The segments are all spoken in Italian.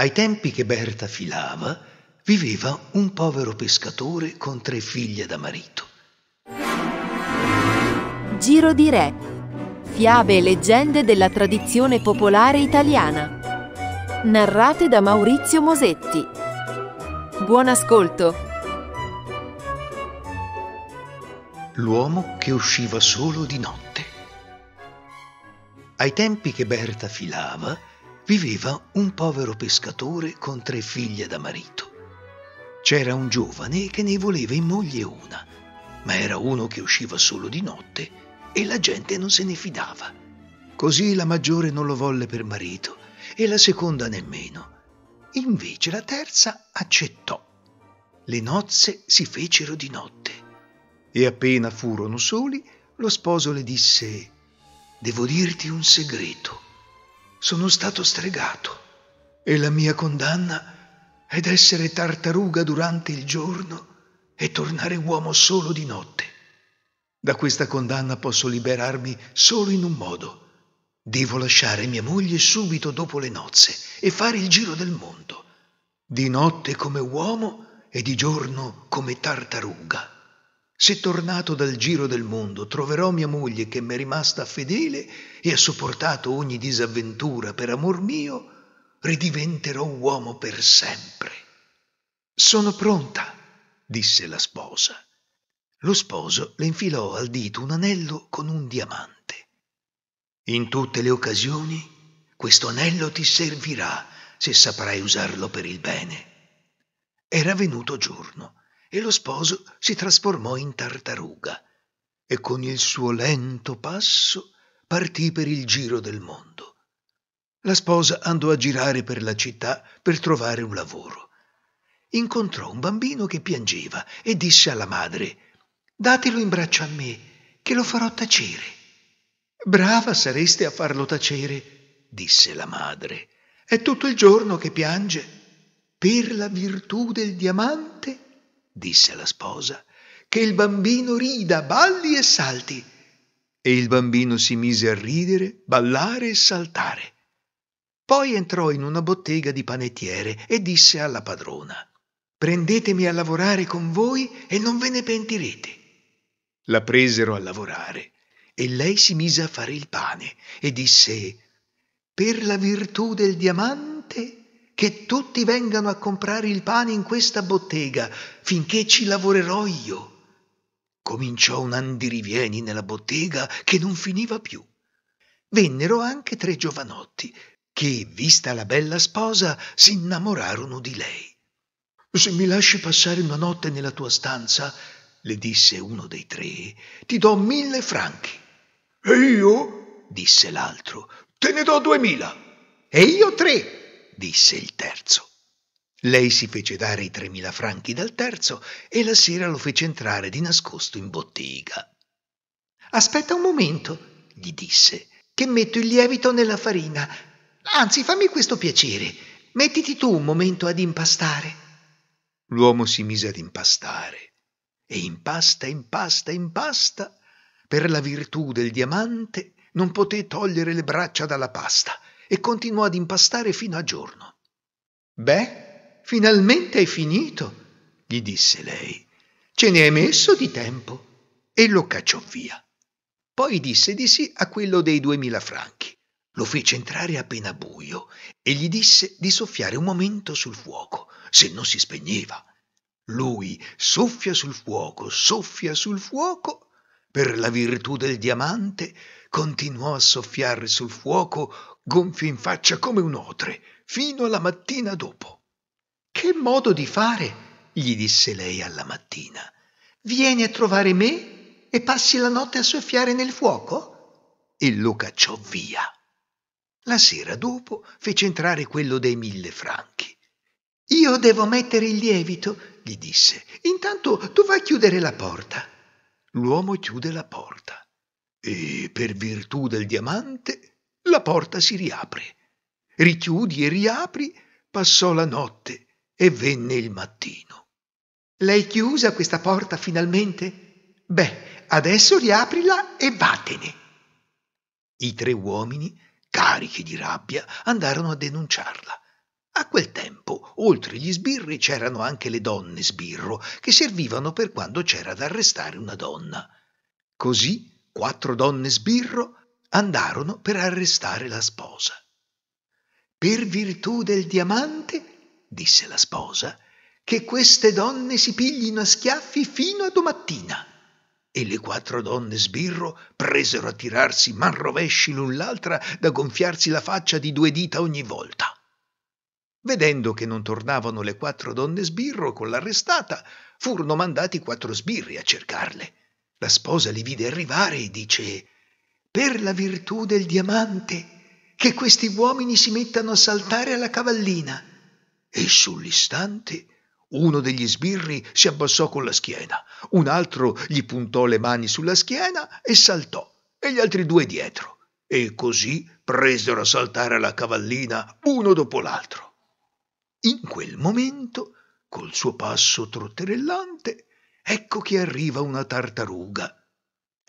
Ai tempi che Berta filava, viveva un povero pescatore con tre figlie da marito. Giro di Re. Fiabe e leggende della tradizione popolare italiana. Narrate da Maurizio Mosetti. Buon ascolto. L'uomo che usciva solo di notte. Ai tempi che Berta filava, viveva un povero pescatore con tre figlie da marito. C'era un giovane che ne voleva in moglie una, ma era uno che usciva solo di notte e la gente non se ne fidava. Così la maggiore non lo volle per marito e la seconda nemmeno. Invece la terza accettò. Le nozze si fecero di notte e appena furono soli, lo sposo le disse Devo dirti un segreto sono stato stregato e la mia condanna è d'essere tartaruga durante il giorno e tornare uomo solo di notte. Da questa condanna posso liberarmi solo in un modo. Devo lasciare mia moglie subito dopo le nozze e fare il giro del mondo, di notte come uomo e di giorno come tartaruga. Se tornato dal giro del mondo troverò mia moglie che m'è rimasta fedele e ha sopportato ogni disavventura per amor mio, ridiventerò uomo per sempre. Sono pronta, disse la sposa. Lo sposo le infilò al dito un anello con un diamante. In tutte le occasioni questo anello ti servirà se saprai usarlo per il bene. Era venuto giorno e lo sposo si trasformò in tartaruga e con il suo lento passo partì per il giro del mondo. La sposa andò a girare per la città per trovare un lavoro. Incontrò un bambino che piangeva e disse alla madre Datelo in braccio a me, che lo farò tacere. Brava sareste a farlo tacere, disse la madre. È tutto il giorno che piange. Per la virtù del diamante disse alla sposa, che il bambino rida, balli e salti. E il bambino si mise a ridere, ballare e saltare. Poi entrò in una bottega di panettiere e disse alla padrona, Prendetemi a lavorare con voi e non ve ne pentirete. La presero a lavorare e lei si mise a fare il pane e disse, Per la virtù del diamante che tutti vengano a comprare il pane in questa bottega, finché ci lavorerò io. Cominciò un andirivieni nella bottega che non finiva più. Vennero anche tre giovanotti, che, vista la bella sposa, si innamorarono di lei. Se mi lasci passare una notte nella tua stanza, le disse uno dei tre, ti do mille franchi. E io? disse l'altro, te ne do duemila. E io tre, disse il terzo. Lei si fece dare i tremila franchi dal terzo e la sera lo fece entrare di nascosto in bottega. Aspetta un momento, gli disse, che metto il lievito nella farina. Anzi, fammi questo piacere. Mettiti tu un momento ad impastare. L'uomo si mise ad impastare e impasta, impasta, impasta. Per la virtù del diamante non poté togliere le braccia dalla pasta e continuò ad impastare fino a giorno. Beh, finalmente hai finito, gli disse lei. Ce ne hai messo di tempo. E lo cacciò via. Poi disse di sì a quello dei duemila franchi. Lo fece entrare appena buio e gli disse di soffiare un momento sul fuoco, se non si spegneva. Lui soffia sul fuoco, soffia sul fuoco. Per la virtù del diamante continuò a soffiare sul fuoco gonfio in faccia come un otre, fino alla mattina dopo. Che modo di fare? gli disse lei alla mattina. Vieni a trovare me e passi la notte a soffiare nel fuoco? E lo cacciò via. La sera dopo fece entrare quello dei mille franchi. Io devo mettere il lievito, gli disse. Intanto tu vai a chiudere la porta. L'uomo chiude la porta e, per virtù del diamante, la porta si riapre. Richiudi e riapri, passò la notte e venne il mattino. L'hai chiusa questa porta finalmente? Beh, adesso riaprila e vattene. I tre uomini, carichi di rabbia, andarono a denunciarla. A quel tempo, oltre gli sbirri, c'erano anche le donne sbirro, che servivano per quando c'era da arrestare una donna. Così, quattro donne sbirro andarono per arrestare la sposa. Per virtù del diamante, disse la sposa, che queste donne si piglino a schiaffi fino a domattina. E le quattro donne sbirro presero a tirarsi man rovesci l'un l'altra da gonfiarsi la faccia di due dita ogni volta. Vedendo che non tornavano le quattro donne sbirro con l'arrestata, furono mandati quattro sbirri a cercarle. La sposa li vide arrivare e dice per la virtù del diamante, che questi uomini si mettano a saltare alla cavallina. E sull'istante uno degli sbirri si abbassò con la schiena, un altro gli puntò le mani sulla schiena e saltò, e gli altri due dietro. E così presero a saltare alla cavallina uno dopo l'altro. In quel momento, col suo passo trotterellante, ecco che arriva una tartaruga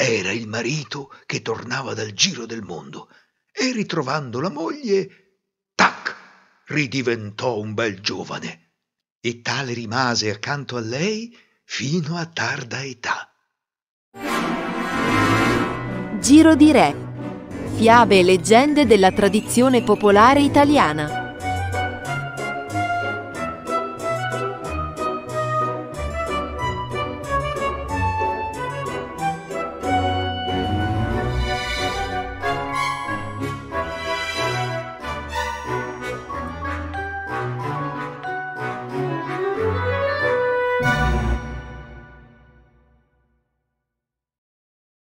era il marito che tornava dal giro del mondo e ritrovando la moglie, tac, ridiventò un bel giovane. E tale rimase accanto a lei fino a tarda età. Giro di Re. Fiabe e leggende della tradizione popolare italiana.